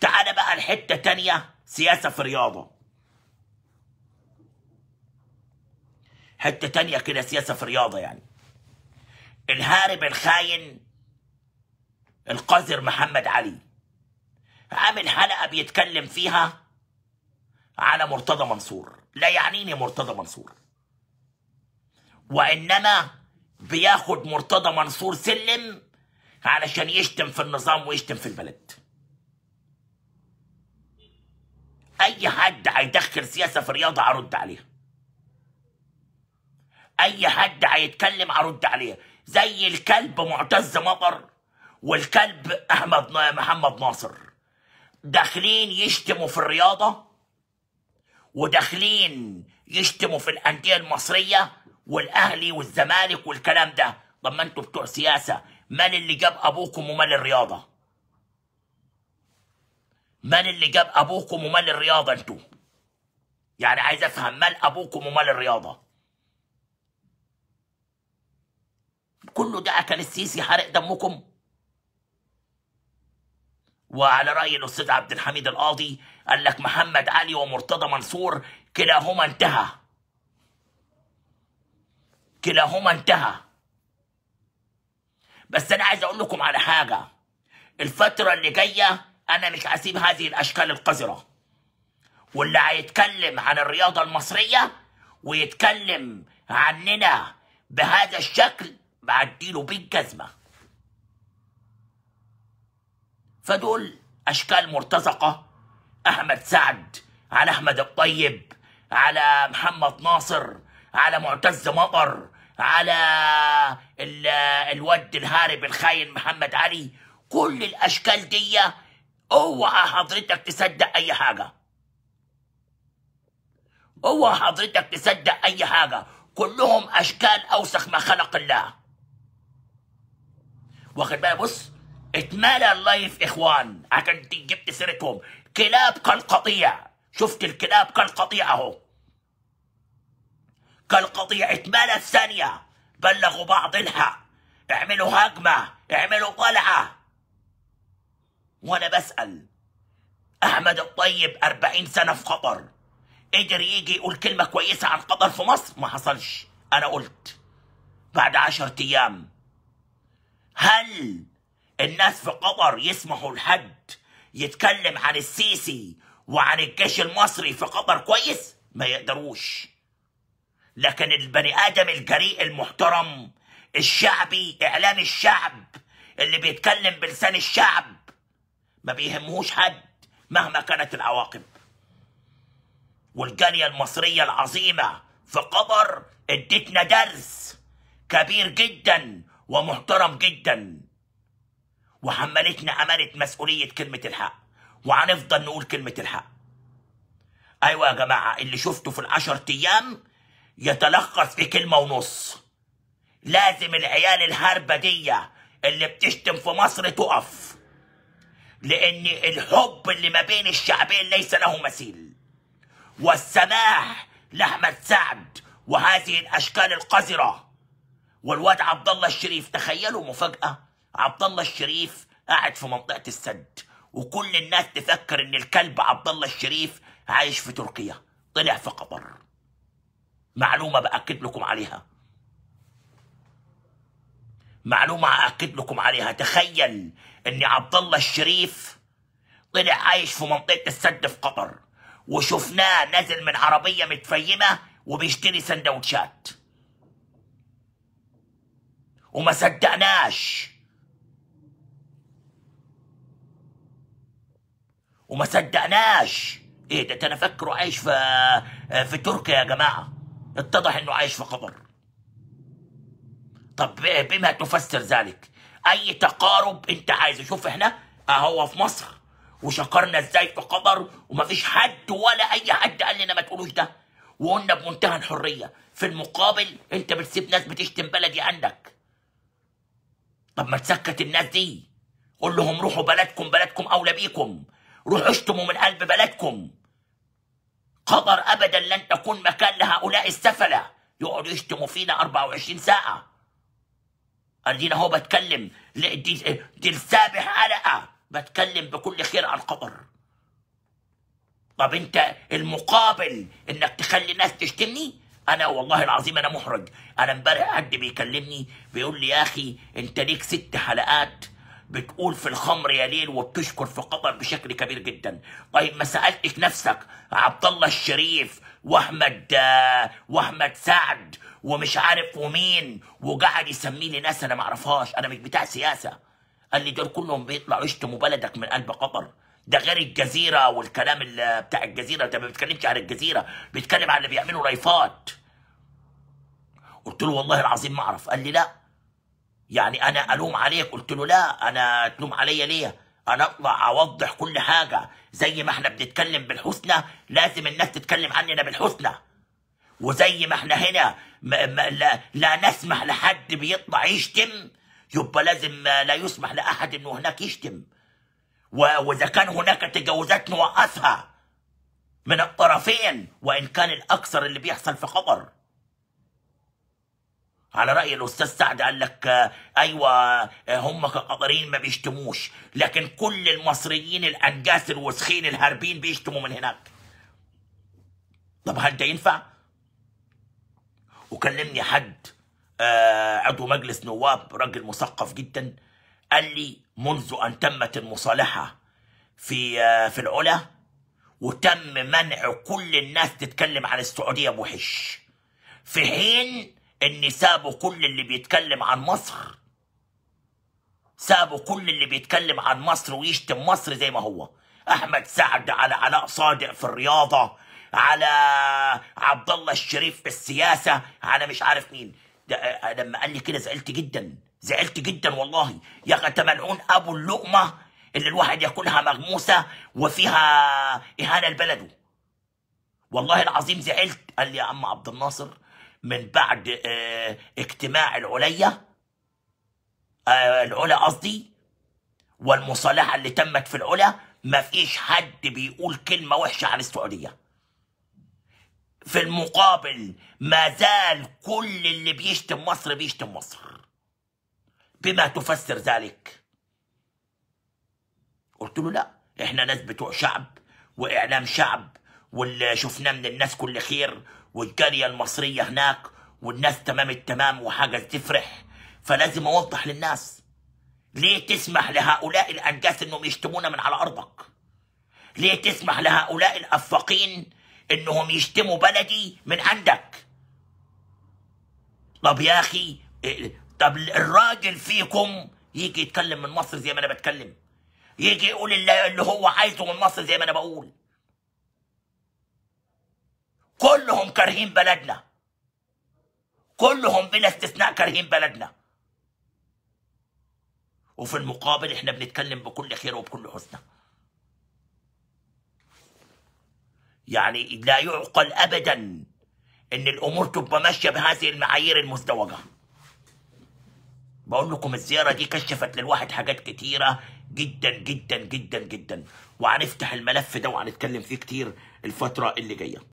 تعال بقى الحتة تانية سياسة في رياضة حتة تانية كده سياسة في رياضة يعني الهارب الخاين القذر محمد علي عامل حلقة بيتكلم فيها على مرتضى منصور لا يعنيني مرتضى منصور وإنما بياخد مرتضى منصور سلم علشان يشتم في النظام ويشتم في البلد اي حد هيدخل سياسه في الرياضه هرد عليها اي حد هيتكلم هرد عليها زي الكلب معتز مطر والكلب احمد محمد ناصر داخلين يشتموا في الرياضه وداخلين يشتموا في الانديه المصريه والاهلي والزمالك والكلام ده طب ما انتوا بتوع سياسه من اللي جاب ابوكم ومال الرياضه من اللي جاب ابوكم ومال الرياضه انتوا يعني عايز افهم مال ابوكم ومال الرياضه كله ده اكل السيسي حرق دمكم وعلى راي الاستاذ عبد الحميد القاضي قال لك محمد علي ومرتضى منصور كلاهما انتهى كلاهما انتهى بس انا عايز اقول لكم على حاجه الفتره اللي جايه انا مش هسيب هذه الاشكال القذره واللي هيتكلم عن الرياضه المصريه ويتكلم عننا بهذا الشكل بعديله بالجزمه فدول اشكال مرتزقه احمد سعد على احمد الطيب على محمد ناصر على معتز مطر على الواد الهارب الخاين محمد علي كل الاشكال دي اوعى حضرتك تصدق اي حاجه اوعى حضرتك تصدق اي حاجه كلهم اشكال اوسخ ما خلق الله واخد بالك بص اتمالى اللايف اخوان عشان جبت سيرتهم كلاب كالقطيع شفت الكلاب كالقطيع اهو كالقطيع اتمالى الثانيه بلغوا بعض الحق اعملوا هجمه اعملوا طلعه وانا بسأل احمد الطيب 40 سنة في قطر قدر يجي يقول كلمة كويسة عن قطر في مصر ما حصلش انا قلت بعد عشرة ايام هل الناس في قطر يسمحوا لحد يتكلم عن السيسي وعن الجيش المصري في قطر كويس ما يقدروش لكن البني ادم الجريء المحترم الشعبي اعلام الشعب اللي بيتكلم بلسان الشعب ما بيهمهوش حد مهما كانت العواقب والجالية المصرية العظيمة في قبر ادتنا درس كبير جدا ومحترم جدا وحملتنا أمانة مسؤولية كلمة الحق وهنفضل نقول كلمة الحق أيوة يا جماعة اللي شفته في العشر أيام يتلخص في كلمة ونص لازم العيال الهاربة دي اللي بتشتم في مصر تقف لأن الحب اللي ما بين الشعبين ليس له مثيل والسماح لأحمد سعد وهذه الأشكال القذرة والواد عبد الله الشريف تخيلوا مفاجأة عبد الله الشريف قاعد في منطقة السد وكل الناس تفكر إن الكلب عبد الله الشريف عايش في تركيا طلع في قطر معلومة بأكد لكم عليها معلومة أأكد لكم عليها تخيل ان عبد الله الشريف طلع عايش في منطقه السد في قطر وشفناه نازل من عربيه متفيمه وبيشتري سندوتشات وما صدقناش وما صدقناش ايه ده انا فاكره عايش في في تركيا يا جماعه اتضح انه عايش في قطر طب بما تفسر ذلك اي تقارب انت عايزه شوف احنا اهو في مصر وشكرنا ازاي في قبر ومفيش حد ولا اي حد قال لنا ما تقولوش ده وقلنا بمنتهى الحريه في المقابل انت بتسيب ناس بتشتم بلدي عندك طب ما تسكت الناس دي قول لهم روحوا بلدكم بلدكم اولى بيكم روحوا اشتموا من قلب بلدكم قطر ابدا لن تكون مكان لهؤلاء السفله يقعدوا يشتموا فينا 24 ساعه ادينا هو بتكلم دي, دي السابح حلقه آه، بتكلم بكل خير عن القبر طب انت المقابل انك تخلي الناس تشتمني انا والله العظيم انا محرج انا امبارح حد بيكلمني بيقول لي يا اخي انت ليك ست حلقات بتقول في الخمر يا ليل وبتشكر في قطر بشكل كبير جدا طيب ما سالتش نفسك عبد الله الشريف واحمد آه، واحمد سعد ومش عارف ومين وقعد يسميه ناس انا ما اعرفهاش انا مش بتاع سياسه قال لي دول كلهم بيطلعوا يشتموا بلدك من قلب قبر ده غير الجزيره والكلام اللي بتاع الجزيره ده ما بيتكلمش عن الجزيره بيتكلم عن اللي بيعملوا لايفات قلت له والله العظيم ما اعرف قال لي لا يعني انا الوم عليك قلت له لا انا تلوم عليا ليه انا اطلع اوضح كل حاجه زي ما احنا بنتكلم بالحسنى لازم الناس تتكلم عننا بالحسنى وزي ما احنا هنا ما ما لا, لا نسمح لحد بيطلع يشتم يبقى لازم لا يسمح لاحد انه هناك يشتم واذا كان هناك تجاوزات نوقفها من الطرفين وان كان الاكثر اللي بيحصل في قطر على راي الاستاذ سعد قال لك ايوه هم كقطريين ما بيشتموش لكن كل المصريين الانجاس الوسخين الهاربين بيشتموا من هناك طب هل ده ينفع؟ وكلمني حد آه عضو مجلس نواب راجل مثقف جدا قال لي منذ ان تمت المصالحه في آه في العلا وتم منع كل الناس تتكلم عن السعوديه بوحش في حين ان سابوا كل اللي بيتكلم عن مصر سابوا كل اللي بيتكلم عن مصر ويشتم مصر زي ما هو احمد سعد على علاء صادق في الرياضه على عبد الله الشريف في السياسه على مش عارف مين ده آه، لما قال لي كده زعلت جدا زعلت جدا والله يا اخي انت ملعون ابو اللقمه اللي الواحد ياكلها مغموسه وفيها اهانه لبلده والله العظيم زعلت قال لي يا عم عبد الناصر من بعد آه، اجتماع العليا آه، العلا قصدي والمصالحه اللي تمت في العلا ما فيش حد بيقول كلمه وحشه عن السعوديه في المقابل ما زال كل اللي بيشتم مصر بيشتم مصر بما تفسر ذلك قلت له لا احنا ناس بتوع شعب واعلام شعب واللي شفناه من الناس كل خير والجارية المصرية هناك والناس تمام التمام وحاجة تفرح فلازم اوضح للناس ليه تسمح لهؤلاء الانجاس انهم يشتمونا من على ارضك ليه تسمح لهؤلاء الافاقين انهم يشتموا بلدي من عندك طب يا اخي طب الراجل فيكم يجي يتكلم من مصر زي ما انا بتكلم يجي يقول اللي هو عايزه من مصر زي ما انا بقول كلهم كارهين بلدنا كلهم بلا استثناء كارهين بلدنا وفي المقابل احنا بنتكلم بكل خير وبكل حسنى يعني لا يعقل أبدا أن الأمور تبقى ماشية بهذه المعايير المزدوجة بقول لكم الزيارة دي كشفت للواحد حاجات كتيرة جدا جدا جدا جدا وهنفتح الملف ده وهنتكلم فيه كتير الفترة اللي جاية